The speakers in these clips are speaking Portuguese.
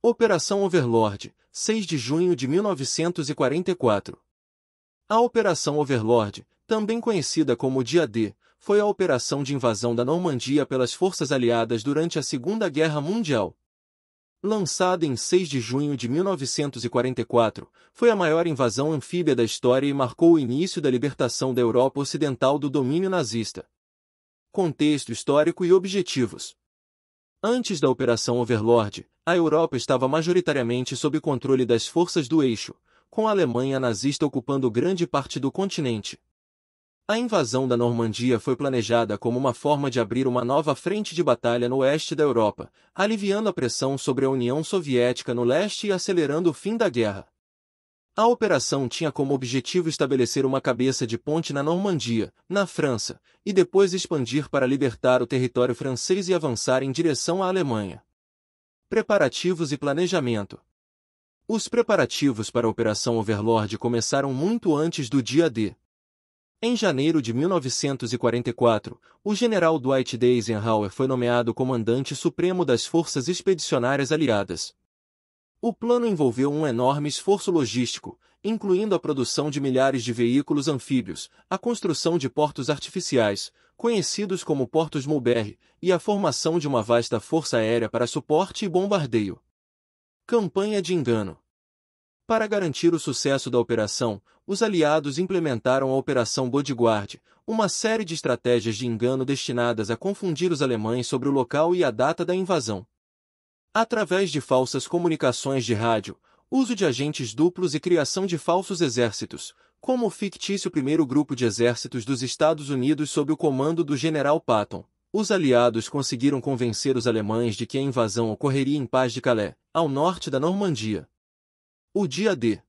Operação Overlord, 6 de junho de 1944. A Operação Overlord, também conhecida como Dia D, foi a operação de invasão da Normandia pelas forças aliadas durante a Segunda Guerra Mundial. Lançada em 6 de junho de 1944, foi a maior invasão anfíbia da história e marcou o início da libertação da Europa Ocidental do domínio nazista. Contexto histórico e objetivos. Antes da Operação Overlord, a Europa estava majoritariamente sob controle das forças do eixo, com a Alemanha nazista ocupando grande parte do continente. A invasão da Normandia foi planejada como uma forma de abrir uma nova frente de batalha no oeste da Europa, aliviando a pressão sobre a União Soviética no leste e acelerando o fim da guerra. A operação tinha como objetivo estabelecer uma cabeça de ponte na Normandia, na França, e depois expandir para libertar o território francês e avançar em direção à Alemanha. Preparativos e planejamento. Os preparativos para a Operação Overlord começaram muito antes do dia D. Em janeiro de 1944, o general Dwight D. Eisenhower foi nomeado comandante supremo das Forças Expedicionárias Aliadas, o plano envolveu um enorme esforço logístico, incluindo a produção de milhares de veículos anfíbios, a construção de portos artificiais, conhecidos como portos Mulberry, e a formação de uma vasta força aérea para suporte e bombardeio. Campanha de engano Para garantir o sucesso da operação, os aliados implementaram a Operação Bodyguard, uma série de estratégias de engano destinadas a confundir os alemães sobre o local e a data da invasão. Através de falsas comunicações de rádio, uso de agentes duplos e criação de falsos exércitos, como o fictício primeiro grupo de exércitos dos Estados Unidos sob o comando do general Patton. Os aliados conseguiram convencer os alemães de que a invasão ocorreria em Paz de Calais, ao norte da Normandia. O dia D.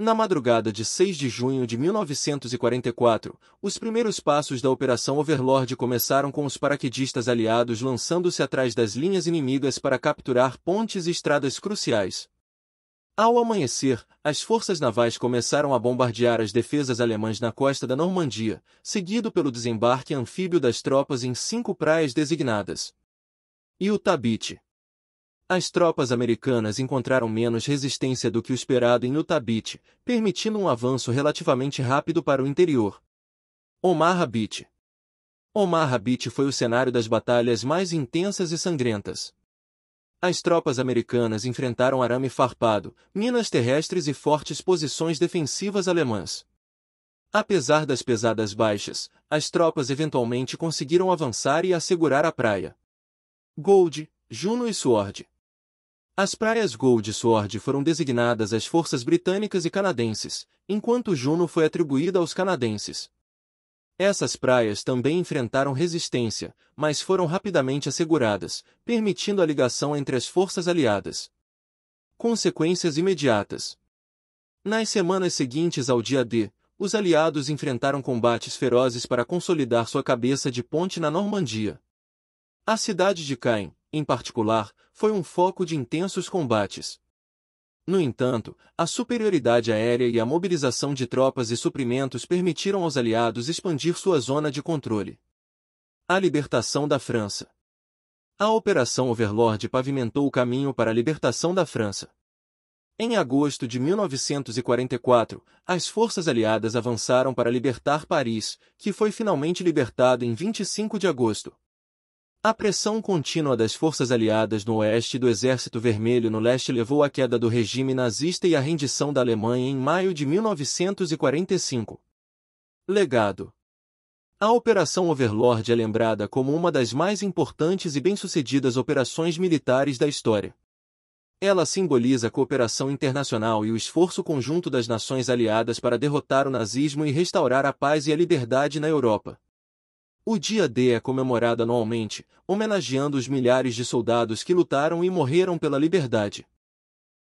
Na madrugada de 6 de junho de 1944, os primeiros passos da Operação Overlord começaram com os paraquedistas aliados lançando-se atrás das linhas inimigas para capturar pontes e estradas cruciais. Ao amanhecer, as forças navais começaram a bombardear as defesas alemãs na costa da Normandia, seguido pelo desembarque anfíbio das tropas em cinco praias designadas. E o Tabite, as tropas americanas encontraram menos resistência do que o esperado em Utah permitindo um avanço relativamente rápido para o interior. Omaha Beach Omaha Beach foi o cenário das batalhas mais intensas e sangrentas. As tropas americanas enfrentaram arame farpado, minas terrestres e fortes posições defensivas alemãs. Apesar das pesadas baixas, as tropas eventualmente conseguiram avançar e assegurar a praia. Gold, Juno e Sword as praias Gold Sword foram designadas às forças britânicas e canadenses, enquanto Juno foi atribuída aos canadenses. Essas praias também enfrentaram resistência, mas foram rapidamente asseguradas, permitindo a ligação entre as forças aliadas. Consequências imediatas Nas semanas seguintes ao dia D, os aliados enfrentaram combates ferozes para consolidar sua cabeça de ponte na Normandia. A cidade de Caen, em particular, foi um foco de intensos combates. No entanto, a superioridade aérea e a mobilização de tropas e suprimentos permitiram aos aliados expandir sua zona de controle. A libertação da França. A Operação Overlord pavimentou o caminho para a libertação da França. Em agosto de 1944, as forças aliadas avançaram para libertar Paris, que foi finalmente libertado em 25 de agosto. A pressão contínua das forças aliadas no oeste e do Exército Vermelho no leste levou à queda do regime nazista e à rendição da Alemanha em maio de 1945. Legado A Operação Overlord é lembrada como uma das mais importantes e bem-sucedidas operações militares da história. Ela simboliza a cooperação internacional e o esforço conjunto das nações aliadas para derrotar o nazismo e restaurar a paz e a liberdade na Europa. O dia D é comemorado anualmente, homenageando os milhares de soldados que lutaram e morreram pela liberdade.